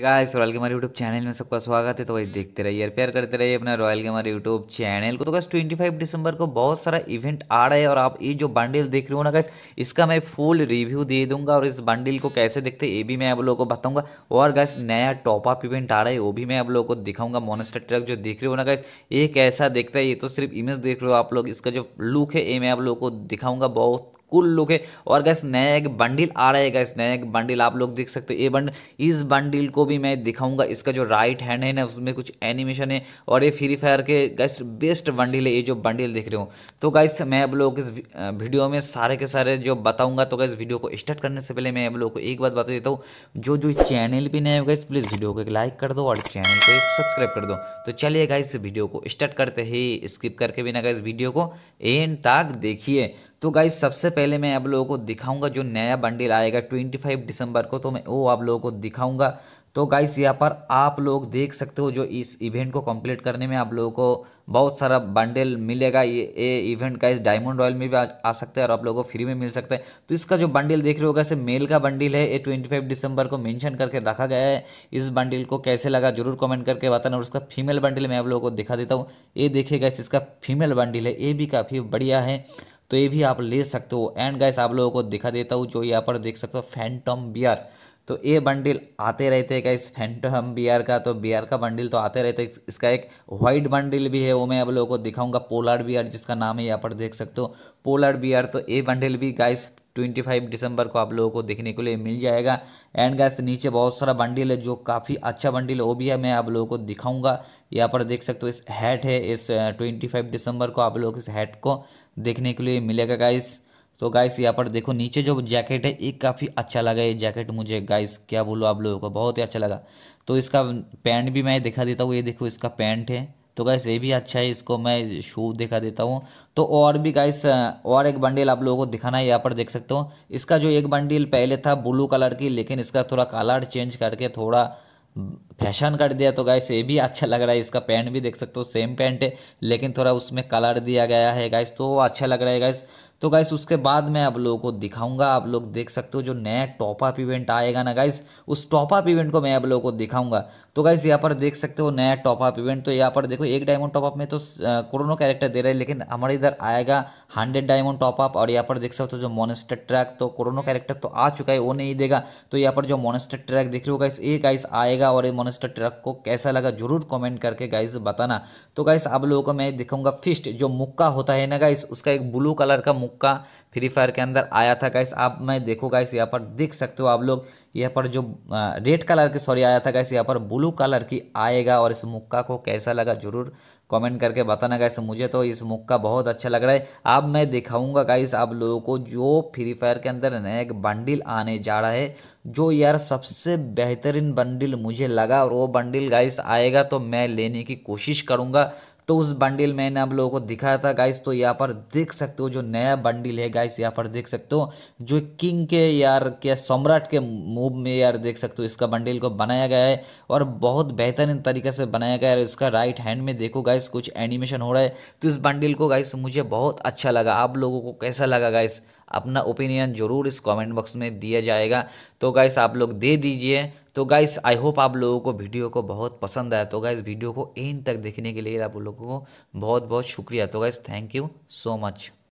guys royal gamer YouTube channel में सबका स्वागत है तो वही देखते रहिए प्यार करते रहिए अपना रॉयल गेमर यूट्यूब चैनल को तो गैस 25 दिसंबर को बहुत सारा इवेंट आ रहा है और आप ये जो बंडल देख रहे हो ना गैस इसका मैं फुल रिव्यू दे दूंगा और इस बंडल को कैसे देखते ये भी मैं आप लोगों को बताऊंगा और गैस नया टॉपअप इवेंट आ रहा है वो भी मैं आप लोगों को दिखाऊंगा मोनस्टर ट्रक जो देख रहे हो ना गैस ये कैसा देखता है ये तो सिर्फ इमेज देख रहे हो आप लोग इसका जो लुक है ये मैं आप लोगों को दिखाऊंगा बहुत कुल लुक है और गैस नया एक बंडिल आ रहा है गैस नया एक बंडल आप लोग देख सकते हो ये बंडल इस बंडिल को भी मैं दिखाऊंगा इसका जो राइट हैंड है ना उसमें कुछ एनिमेशन है और ये फ्री फायर के गैस बेस्ट बंडिल है ये जो बंडल देख रहे हो तो गैस मैं आप लोग इस वीडियो में सारे के सारे जो बताऊँगा तो गैस वीडियो को स्टार्ट करने से पहले मैं आप लोग को एक बात बता देता हूँ जो जो चैनल भी नए गैस प्लीज़ वीडियो को एक लाइक कर दो और चैनल को एक सब्सक्राइब कर दो तो चलिए गाइस वीडियो को स्टार्ट करते ही स्किप करके बिना गाइस वीडियो को एंड तक देखिए तो गाइज सबसे पहले मैं आप लोगों को दिखाऊंगा जो नया बंडल आएगा 25 दिसंबर को तो मैं वो आप लोगों को दिखाऊंगा तो गाइस यहाँ पर आप लोग देख सकते हो जो इस इवेंट को कंप्लीट करने में आप लोगों को बहुत सारा बंडल मिलेगा ये a event guys diamond royal में भी आ, आ सकता है और आप लोगों को फ्री में मिल सकता है तो इसका जो बंडल देख रहे होगा इसे मेल का बंडल है ये ट्वेंटी फाइव दिसंबर को मैंशन करके रखा गया है इस बंडल को कैसे लगा जरूर कॉमेंट करके बताना और उसका फीमेल बंडल मैं आप लोगों को दिखा देता हूँ ये देखिए गाइस इसका फीमेल बंडल है ये भी काफ़ी बढ़िया है तो ये भी आप ले सकते हो एंड गाइस आप लोगों को दिखा देता हूँ जो यहाँ पर देख सकते हो फैंटम बियर तो ये बंडल आते रहते हैं गाइस फैंटम बियर का तो बियर का बंडल तो आते रहते हैं इसका एक वाइट बंडल भी है वो मैं आप लोगों को दिखाऊंगा पोलर बियर जिसका नाम है यहाँ पर देख सकते हो पोलर बियर तो ये बंडल भी गाइस ट्वेंटी फाइव दिसंबर को आप लोगों को देखने के लिए मिल जाएगा एंड गैस तो नीचे बहुत सारा बंडल है जो काफ़ी अच्छा बंडल है वो भी है मैं आप लोगों को दिखाऊंगा यहाँ पर देख सकते हो इस हैट है इस ट्वेंटी फाइव दिसंबर को आप लोगों को इस हैट को देखने के लिए मिलेगा गाइस तो गाइस यहाँ पर देखो नीचे जो जैकेट है ये काफ़ी अच्छा लगा ये जैकेट मुझे गाइस क्या बोलो आप लोगों को बहुत ही अच्छा लगा तो इसका पैंट भी मैं दिखा देता हूँ ये देखो इसका पैंट है तो गैस ये भी अच्छा है इसको मैं शू दिखा देता हूँ तो और भी गैस और एक बंडल आप लोगों को दिखाना है यहाँ पर देख सकते हो इसका जो एक बंडल पहले था ब्लू कलर की लेकिन इसका थोड़ा कलर चेंज करके थोड़ा फैशन कर दिया तो गाइस ये भी अच्छा लग रहा है इसका पैंट भी देख सकते हो सेम पैंट है लेकिन थोड़ा उसमें कलर दिया गया है गाइस तो अच्छा लग रहा है गाइस तो गाइस उसके बाद मैं आप लोगों को दिखाऊंगा आप लोग देख सकते हो जो नया टॉप अप इवेंट आएगा ना गाइस उस टॉप अप इवेंट को मैं आप लोगों को दिखाऊंगा तो गाइस यहाँ पर देख सकते हो नया टॉप अप इवेंट तो यहाँ पर देखो एक डायमंड टॉप अप में तो कोरोना कैरेक्टर दे रहे हैं लेकिन हमारे इधर आएगा हंड्रेड डायमंड टॉप अप और यहाँ पर देख सकते हो जो मोनेस्टर ट्रैक तो कोरोना कैरेक्टर तो आ चुका है वो नहीं देगा तो यहाँ पर जो मोनेस्टर ट्रैक देख रहे हो गाइस एक गाइस आएगा और ये मोनेस्टर ट्रैक को कैसा लगा जरूर कॉमेंट करके गाइस बताना तो गाइस आप लोगों को मैं दिखाऊंगा फिस्ट जो मुक्का होता है ना गाइस उसका एक ब्लू कलर का मुक्का मुक्का फ्री फायर के अंदर आया था गाइस आप मैं देखो गाइस यहाँ पर देख सकते हो आप लोग यहाँ पर जो रेड कलर की सॉरी आया था गाइस यहाँ पर ब्लू कलर की आएगा और इस मुक्का को कैसा लगा जरूर कमेंट करके बताना गाइस मुझे तो इस मुक्का बहुत अच्छा लग रहा है अब मैं दिखाऊंगा गाइस आप लोगों को जो फ्री फायर के अंदर नया एक बंडिल आने जा रहा है जो यार सबसे बेहतरीन बंडिल मुझे लगा और वो बंडिल गाइस आएगा तो मैं लेने की कोशिश करूंगा तो उस बंडल मैंने आप लोगों को दिखाया था गाइस तो यहाँ पर देख सकते हो जो नया बंडल है गाइस यहाँ पर देख सकते हो जो किंग के यार क्या सम्राट के मूव में यार देख सकते हो इसका बंडल को बनाया गया है और बहुत बेहतरीन तरीके से बनाया गया है इसका राइट हैंड में देखो गाइस कुछ एनिमेशन हो रहा है तो इस बंडल को गाइस मुझे बहुत अच्छा लगा आप लोगों को कैसा लगा गाइस अपना ओपिनियन ज़रूर इस कॉमेंट बॉक्स में दिया जाएगा तो गाइस आप लोग दे दीजिए तो गाइस आई होप आप लोगों को वीडियो को बहुत पसंद आया तो गाइस वीडियो को एंड तक देखने के लिए आप लोगों को बहुत बहुत शुक्रिया तो guys thank you so much